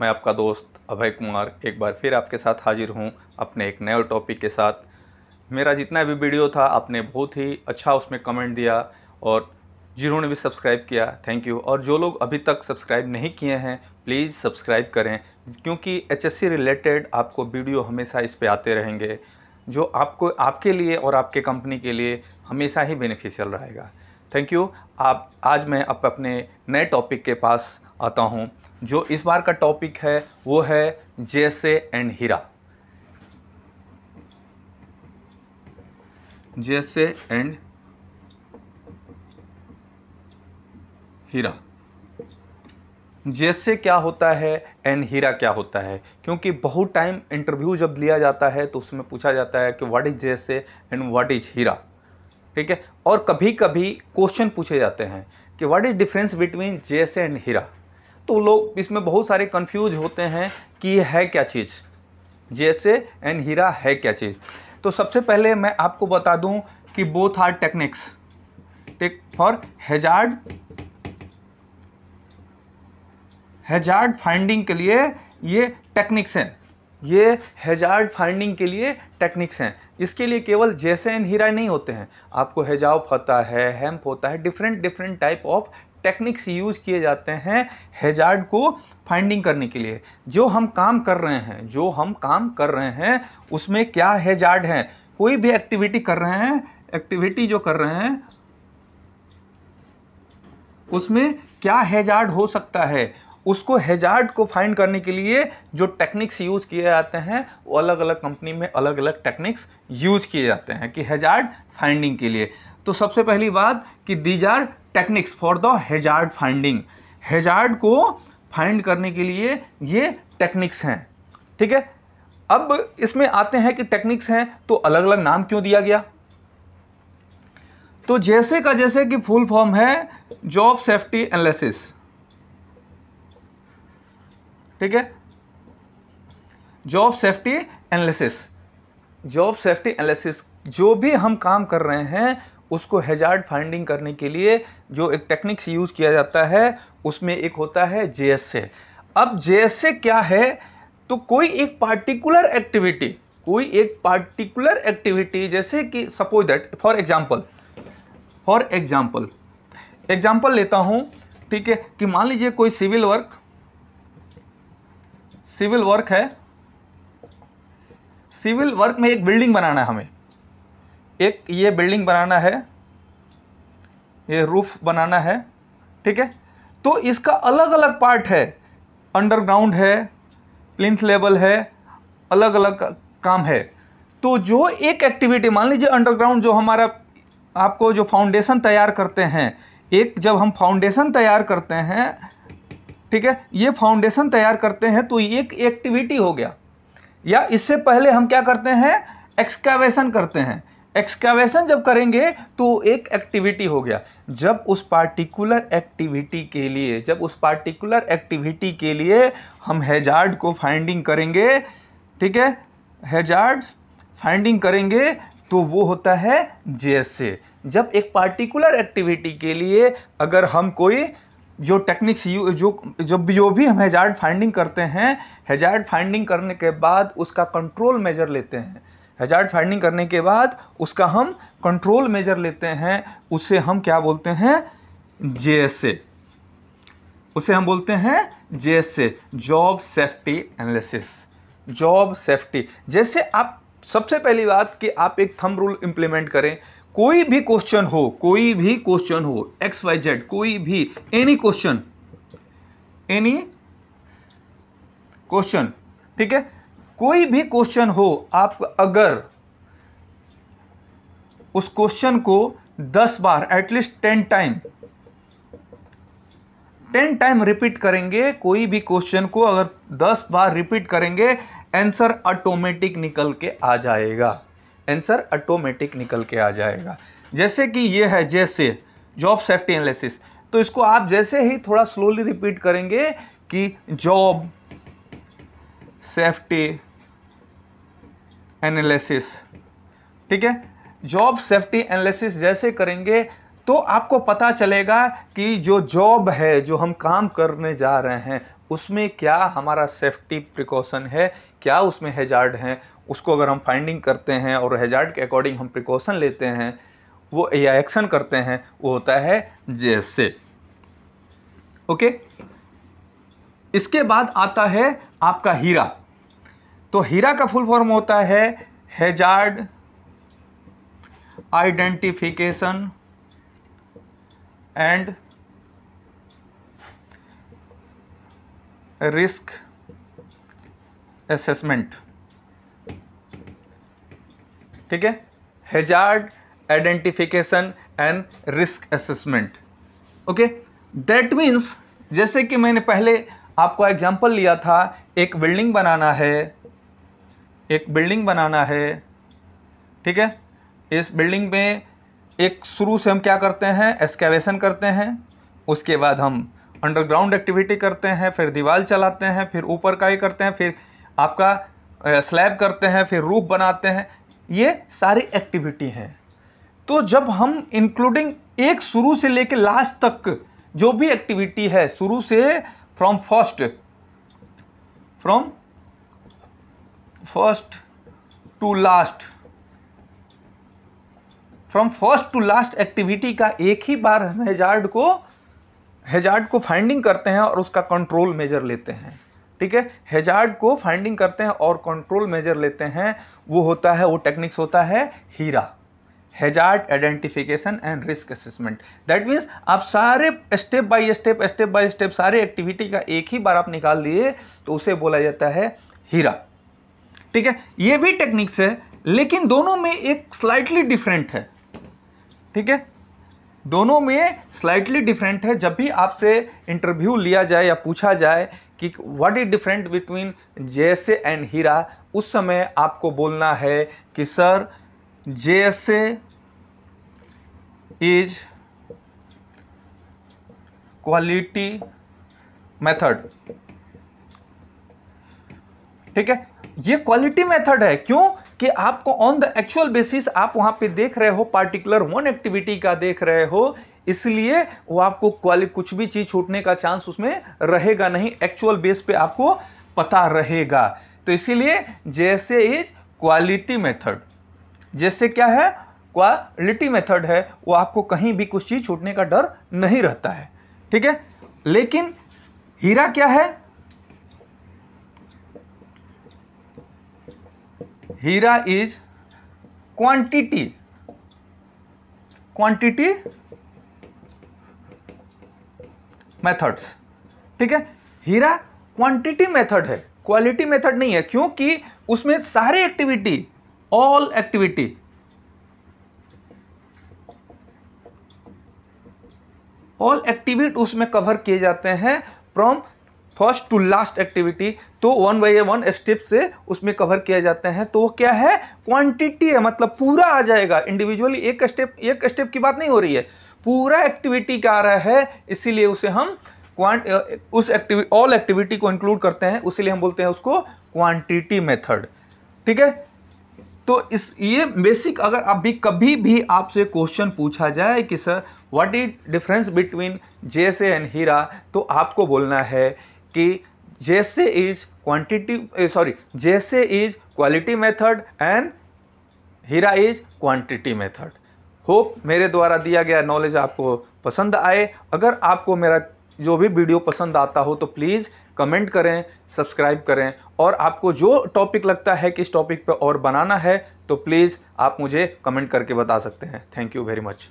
मैं आपका दोस्त अभय कुमार एक बार फिर आपके साथ हाजिर हूँ अपने एक नए टॉपिक के साथ मेरा जितना भी वीडियो था आपने बहुत ही अच्छा उसमें कमेंट दिया और जिन्होंने भी सब्सक्राइब किया थैंक यू और जो लोग अभी तक सब्सक्राइब नहीं किए हैं प्लीज़ सब्सक्राइब करें क्योंकि एच रिलेटेड आपको वीडियो हमेशा इस पर आते रहेंगे जो आपको आपके लिए और आपके कंपनी के लिए हमेशा ही बेनिफिशियल रहेगा थैंक यू आप आज मैं अब अप अपने नए टॉपिक के पास आता हूँ जो इस बार का टॉपिक है वो है जैसे एंड हीरा जैसे एंड हीरा जैसे क्या होता है एंड हीरा क्या होता है क्योंकि बहुत टाइम इंटरव्यू जब लिया जाता है तो उसमें पूछा जाता है कि what is JSA and what is HIRA ठीक है और कभी कभी क्वेश्चन पूछे जाते हैं कि what is difference between JSA and HIRA तो लोग इसमें बहुत सारे कंफ्यूज होते हैं कि है क्या चीज़ जैसे एंड हीरा है क्या चीज़ तो सबसे पहले मैं आपको बता दूं कि both are techniques take for hazard hazard finding के लिए ये टेक्निक्स हैं ये हेजार्ड फाइंडिंग के लिए टेक्निक्स हैं इसके लिए केवल जैसे एंड हीरा नहीं होते हैं आपको हेजाव होता है हेम्प होता है different different type of techniques use किए जाते हैं हेजार्ड को फाइंडिंग करने के लिए जो हम काम कर रहे हैं जो हम काम कर रहे हैं उसमें क्या हेजार्ड है कोई भी एक्टिविटी कर रहे हैं एक्टिविटी जो कर रहे हैं उसमें क्या हेजार्ड हो सकता है उसको हेजार्ड को फाइंड करने के लिए जो टेक्निक्स यूज़ किए जाते हैं वो अलग अलग कंपनी में अलग अलग टेक्निक्स यूज़ किए जाते हैं कि हेजार्ड फाइंडिंग के लिए तो सबसे पहली बात कि these are techniques for the hazard finding hazard को फाइंड करने के लिए ये टेक्निक्स हैं ठीक है अब इसमें आते हैं कि टेक्निक्स हैं तो अलग अलग नाम क्यों दिया गया तो जैसे का जैसे कि फुल फॉर्म है जॉब सेफ्टी एनालिसिस ठीक है job safety analysis job safety analysis जो भी हम काम कर रहे हैं उसको हेजार्ड फाइंडिंग करने के लिए जो एक टेक्निक्स यूज़ किया जाता है उसमें एक होता है जे अब जे क्या है तो कोई एक पार्टिकुलर एक्टिविटी कोई एक पार्टिकुलर एक्टिविटी जैसे कि suppose that for example for example example लेता हूँ ठीक है कि मान लीजिए कोई सिविल वर्क सिविल वर्क है सिविल वर्क में एक बिल्डिंग बनाना है हमें एक ये बिल्डिंग बनाना है ये रूफ बनाना है ठीक है तो इसका अलग अलग पार्ट है अंडरग्राउंड है प्लिंथ लेवल है अलग अलग काम है तो जो एक एक्टिविटी मान लीजिए अंडरग्राउंड जो हमारा आपको जो फाउंडेशन तैयार करते हैं एक जब हम फाउंडेशन तैयार करते हैं ठीक है ये फाउंडेशन तैयार करते हैं तो एक एक्टिविटी हो गया या इससे पहले हम क्या करते हैं एक्सकावेशन करते हैं एक्सकावेशन जब करेंगे तो एक एक्टिविटी हो गया जब उस पार्टिकुलर एक्टिविटी के लिए जब उस पार्टिकुलर एक्टिविटी के लिए हम हैजार्ड को फाइंडिंग करेंगे ठीक है हैजार्ड्स फाइंडिंग करेंगे तो वो होता है जैसे जब एक पार्टिकुलर एक्टिविटी के लिए अगर हम कोई जो टेक्निक्स यू जो जब जो भी हम हैजार्ड फाइंडिंग करते हैं हैजार्ड फाइंडिंग करने के बाद उसका कंट्रोल मेजर लेते हैं हजार्ड फाइंडिंग करने के बाद उसका हम कंट्रोल मेजर लेते हैं उसे हम क्या बोलते हैं जेएसए उसे हम बोलते हैं JSA job safety analysis job safety जैसे आप सबसे पहली बात कि आप एक थम रूल इंप्लीमेंट करें कोई भी क्वेश्चन हो कोई भी क्वेश्चन हो एक्स वाई जेड कोई भी एनी क्वेश्चन एनी क्वेश्चन ठीक है कोई भी क्वेश्चन हो आप अगर उस क्वेश्चन को दस बार at least ten time ten time repeat करेंगे कोई भी क्वेश्चन को अगर दस बार रिपीट करेंगे आंसर ऑटोमेटिक निकल के आ जाएगा आंसर ऑटोमेटिक निकल के आ जाएगा जैसे कि ये है जैसे जॉब सेफ्टी एनालिसिस तो इसको आप जैसे ही थोड़ा स्लोली रिपीट करेंगे कि जॉब सेफ्टी एनालिसिस ठीक है जॉब सेफ्टी एनालिसिस जैसे करेंगे तो आपको पता चलेगा कि जो जॉब है जो हम काम करने जा रहे हैं उसमें क्या हमारा सेफ्टी प्रिकॉशन है क्या उसमें हेजार्ड हैं उसको अगर हम फाइंडिंग करते हैं और हेजार्ड के अकॉर्डिंग हम प्रिकॉशन लेते हैं वो या एक्शन करते हैं वो होता है जैसे ओके इसके बाद आता है आपका हीरा तो हीरा का फुल फॉर्म होता है hazard identification and risk assessment ठीक है hazard identification and risk assessment okay that means जैसे कि मैंने पहले आपको एग्जाम्पल लिया था एक बिल्डिंग बनाना है एक बिल्डिंग बनाना है ठीक है इस बिल्डिंग में एक शुरू से हम क्या करते हैं एक्सकेवेशन करते हैं उसके बाद हम अंडरग्राउंड एक्टिविटी करते हैं फिर दीवार चलाते हैं फिर ऊपर का ही करते हैं फिर आपका स्लैब करते हैं फिर रूफ बनाते हैं ये सारी एक्टिविटी हैं तो जब हम इंक्लूडिंग एक शुरू से लेकर लास्ट तक जो भी एक्टिविटी है शुरू से from first from first to last from first to last activity का एक ही बार हम हेजार्ड को हेजार्ड को फाइंडिंग करते हैं और उसका कंट्रोल मेजर लेते हैं ठीक है हेजार्ड को फाइंडिंग करते हैं और कंट्रोल मेजर लेते हैं वो होता है वो टेक्निक्स होता है HIRA hazard identification and risk assessment that means आप सारे step by step step by step सारे एक्टिविटी का एक ही बार आप निकाल दिए तो उसे बोला जाता है हीरा ठीक है ये भी टेक्निक्स है लेकिन दोनों में एक स्लाइटली डिफरेंट है ठीक है दोनों में स्लाइटली डिफरेंट है जब भी आपसे इंटरव्यू लिया जाए या पूछा जाए कि what is different between JSA and HIRA उस समय आपको बोलना है कि sir JSA is quality method ठीक है ये क्वालिटी मेथड है क्यों कि आपको ऑन द एक्चुअल बेसिस आप वहां पे देख रहे हो पार्टिकुलर वन एक्टिविटी का देख रहे हो इसलिए वो आपको क्वालिटी कुछ भी चीज छूटने का चांस उसमें रहेगा नहीं एक्चुअल बेस पे आपको पता रहेगा तो इसीलिए जैसे इज क्वालिटी मेथड जैसे क्या है क्वालिटी मेथड है वो आपको कहीं भी कुछ चीज़ छूटने का डर नहीं रहता है ठीक है लेकिन हीरा क्या है HIRA is quantity quantity methods ठीक है हीरा क्वांटिटी मेथड है क्वालिटी मेथड नहीं है क्योंकि उसमें सारे activity all activity all activity उसमें कवर किए जाते हैं from first to last activity तो वन बाई वन स्टेप से उसमें कवर किया जाते हैं तो वो क्या है क्वांटिटी है मतलब पूरा आ जाएगा इंडिविजुअली एक स्टेप एक स्टेप की बात नहीं हो रही है पूरा एक्टिविटी का आ रहा है इसीलिए उसे हम क्वांट उस एक्टिविटी ऑल एक्टिविटी को इंक्लूड करते हैं उसीलिए हम बोलते हैं उसको क्वांटिटी मेथड ठीक है तो इस ये बेसिक अगर अभी कभी भी आपसे क्वेश्चन पूछा जाए कि sir what is difference between JSA and HIRA तो आपको बोलना है कि JSA is quantity sorry JSA is quality method and HIRA is quantity method hope मेरे द्वारा दिया गया नॉलेज आपको पसंद आए अगर आपको मेरा जो भी वीडियो पसंद आता हो तो प्लीज़ कमेंट करें सब्सक्राइब करें और आपको जो टॉपिक लगता है कि इस टॉपिक पर और बनाना है तो प्लीज़ आप मुझे कमेंट करके बता सकते हैं थैंक यू वेरी मच